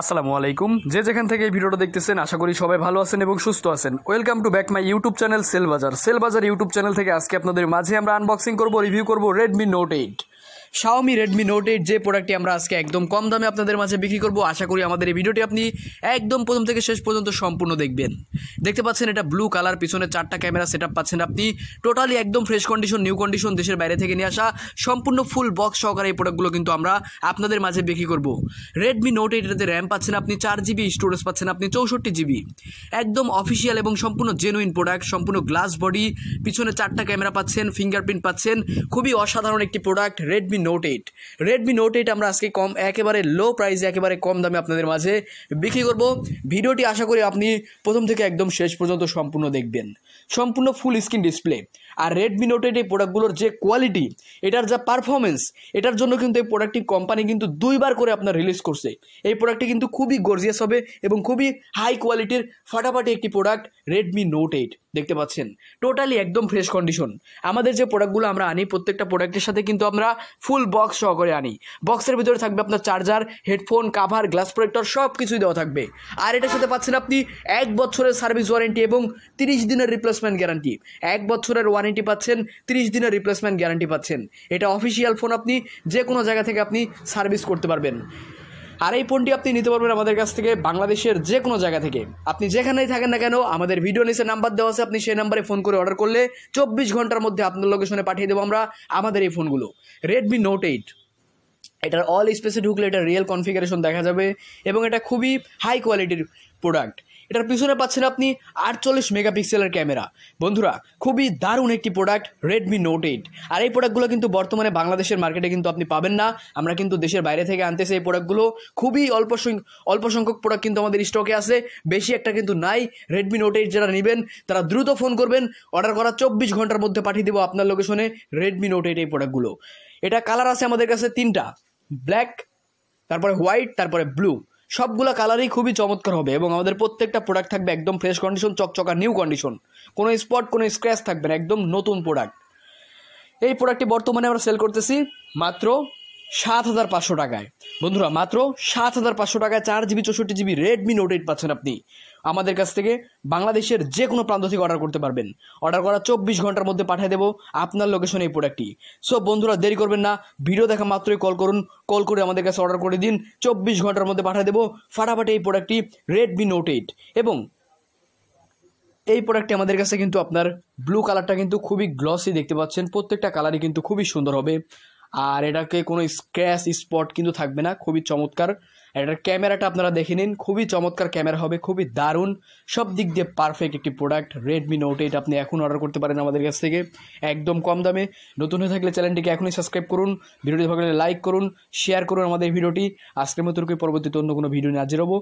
আসসালামু আলাইকুম যে যেখান থেকে এই ভিডিওটা দেখতেছেন আশা করি সবাই ভালো আছেন এবং সুস্থ আছেন welcome to back my YouTube channel cell Bazar cell Bazar YouTube channel থেকে আজকে আপনাদের মাঝে আমরা আনবক্সিং করব রিভিউ করব Redmi Note eight Xiaomi Redmi Note eight যে প্রোডাক্টটি আমরা আজকে একদম কম দামে আপনাদের মাঝে বিক্রি করব আশা করি আমাদের এই ভিডিওটি আপনি একদম প্রথম থেকে শেষ পর্যন্ত সম্পূর্ণ দেখবেন দেখতে পাচ্ছেন এটা ব্লু কালার পিছনে চারটা ক্যামেরা সেট পাচ্ছেন আপনি টোটালি একদম ফ্রেশ কন্ডিশন নিউ কন্ডিশন দেশের বাইরে থেকে নিয়ে আসা সম্পূর্ণ ফুল বক্স সহকারে এই প্রোডাক্টগুলো কিন্তু আমরা আপনাদের মাঝে বিক্রি করব রেডমি নোট এইটাতে র্যাম পাচ্ছেন আপনি চার জিবি স্টোরেজ পাচ্ছেন আপনি চৌষট্টি জিবি একদম অফিসিয়াল এবং সম্পূর্ণ জেনুইন প্রোডাক্ট সম্পূর্ণ গ্লাস বডি পিছনে চারটা ক্যামেরা পাচ্ছেন ফিঙ্গারপ্রিন্ট পাচ্ছেন খুবই অসাধারণ একটি product Redmi Note eight Redmi Note eight আমরা আজকে কম একেবারে লো প্রাইসে একেবারে কম দামে আপনাদের মাঝে বিক্রি করব ভিডিওটি আশা করি আপনি প্রথম থেকে একদম শেষ পর্যন্ত সম্পূর্ণ দেখবেন সম্পূর্ণ ফুল স্ক্রিন ডিসপ্লে আর রেডমি নোট এইট এই প্রোডাক্টগুলোর যে কোয়ালিটি এটার যা পারফরমেন্স এটার জন্য কিন্তু এই প্রোডাক্টটি কোম্পানি কিন্তু দুইবার করে আপনার রিলিজ করছে এই প্রোডাক্টটি কিন্তু খুবই গর্জিয়াস হবে এবং খুবই হাই কোয়ালিটির ফাটাফাটি একটি প্রোডাক্ট রেডমি নোট এইট দেখতে পাচ্ছেন টোটালি একদম ফ্রেশ কন্ডিশন আমাদের যে প্রোডাক্টগুলো আমরা আনি প্রত্যেকটা প্রোডাক্টের সাথে কিন্তু আমরা ফুল বক্স সহকারে আনি বক্সের ভিতরে থাকবে আপনার charger headphone cover glass protector সব কিছুই দেওয়া থাকবে আর এটার সাথে পাচ্ছেন আপনি এক বছরের সার্ভিস ওয়ারেন্টি এবং তিরিশ দিনের রিপ্লেসমেন্ট গ্যারান্টি এক বছরের ওয়ারেন্টি পাচ্ছেন তিরিশ দিনের রিপ্লেসমেন্ট গ্যারান্টি পাচ্ছেন এটা অফিসিয়াল ফোন আপনি যে কোনো জায়গা থেকে আপনি সার্ভিস করতে পারবেন আর এই ফোনটি আপনি নিতে পারবেন আমাদের কাছ থেকে বাংলাদেশের যে কোনো জায়গা থেকে আপনি যেখানেই থাকেন না কেন আমাদের ভিডিও নিচে নাম্বার দেওয়া আছে আপনি সেই নাম্বারে ফোন করে অর্ডার করলে চব্বিশ ঘন্টার মধ্যে আপনার লোকেশনে পাঠিয়ে দেবো আমরা আমাদের এই ফোনগুলো রেডমি নোট এইট এটার অল স্পেসে ঢুকলে এটা রিয়েল কনফিগারেশন দেখা যাবে এবং এটা খুবই হাই কোয়ালিটির প্রোডাক্ট এটার পিছনে পাচ্ছেন আপনি আটচল্লিশ মেগাপিক্সেলের ক্যামেরা বন্ধুরা খুবই দারুণ একটি প্রোডাক্ট রেডমি নোট এইট আর এই প্রোডাক্টগুলো কিন্তু বর্তমানে বাংলাদেশের মার্কেটে কিন্তু আপনি পাবেন না আমরা কিন্তু দেশের বাইরে থেকে আনতেছি এই প্রোডাক্টগুলো খুবই অল্প অল্প সংখ্যক প্রোডাক্ট কিন্তু আমাদের স্টকে আছে বেশি একটা কিন্তু নাই রেডমি নোট এইট যারা নেবেন তারা দ্রুত ফোন করবেন অর্ডার করা চব্বিশ ঘন্টার মধ্যে পাঠিয়ে দেবো আপনার লোকেশনে রেডমি নোট এইট এই প্রোডাক্টগুলো এটা কালার আছে আমাদের কাছে তিনটা ব্ল্যাক তারপরে হোয়াইট তারপরে ব্লু সবগুলো কালারই খুবই চমৎকার হবে এবং আমাদের প্রত্যেকটা প্রোডাক্ট থাকবে একদম ফ্রেশ কন্ডিশন চকচকা নিউ কন্ডিশন কোনো স্পট কোনো স্ক্র্যাচ থাকবে না একদম নতুন প্রোডাক্ট এই প্রোডাক্টটি বর্তমানে আমরা সেল করতেছি মাত্র সাত হাজার পাঁচশো টাকায় বন্ধুরা মাত্র সাত হাজার পাঁচশো টাকায় চার জিবি চৌষট্টি জিবি রেডমি নোট এইট পাচ্ছেন আপনি আমাদের কাছ থেকে বাংলাদেশের যে কোনো প্রান্ত থেকে অর্ডার করতে পারবেন অর্ডার করা চব্বিশ ঘন্টার মধ্যে পাঠিয়ে দেবো আপনার লোকেশনে এই প্রোডাক্টটি সো বন্ধুরা দেরি করবেন না ভিডিও দেখা মাত্রই কল করুন কল করে আমাদের কাছে অর্ডার করে দিন চব্বিশ ঘন্টার মধ্যে পাঠিয়ে দেবো ফাটাফাটি এই প্রোডাক্টটি রেডমি নোট এইট এবং এই প্রোডাক্টটি আমাদের কাছে কিন্তু আপনার ব্লু কালারটা কিন্তু খুবই গ্লসি দেখতে পাচ্ছেন প্রত্যেকটা কালারই কিন্তু খুবই সুন্দর হবে আর এটাকে কোনো স্ক্র্যাচ স্পট কিন্তু থাকবে না খুবই চমৎকার এটার ক্যামেরাটা আপনারা দেখে নিন খুবই চমৎকার ক্যামেরা হবে খুবই দারুণ সব দিক দিয়ে পারফেক্ট একটি প্রোডাক্ট রেডমি নোট এইট আপনি এখন অর্ডার করতে পারেন আমাদের কাছ থেকে একদম কম দামে নতুন হয়ে থাকলে চ্যানেলটিকে এখনই সাবস্ক্রাইব করুন ভিডিওটি ভালো লাইক করুন শেয়ার করুন আমাদের ভিডিওটি আজকের মতো পরবর্তীতে অন্য কোনো ভিডিও নিয়ে আজ হবো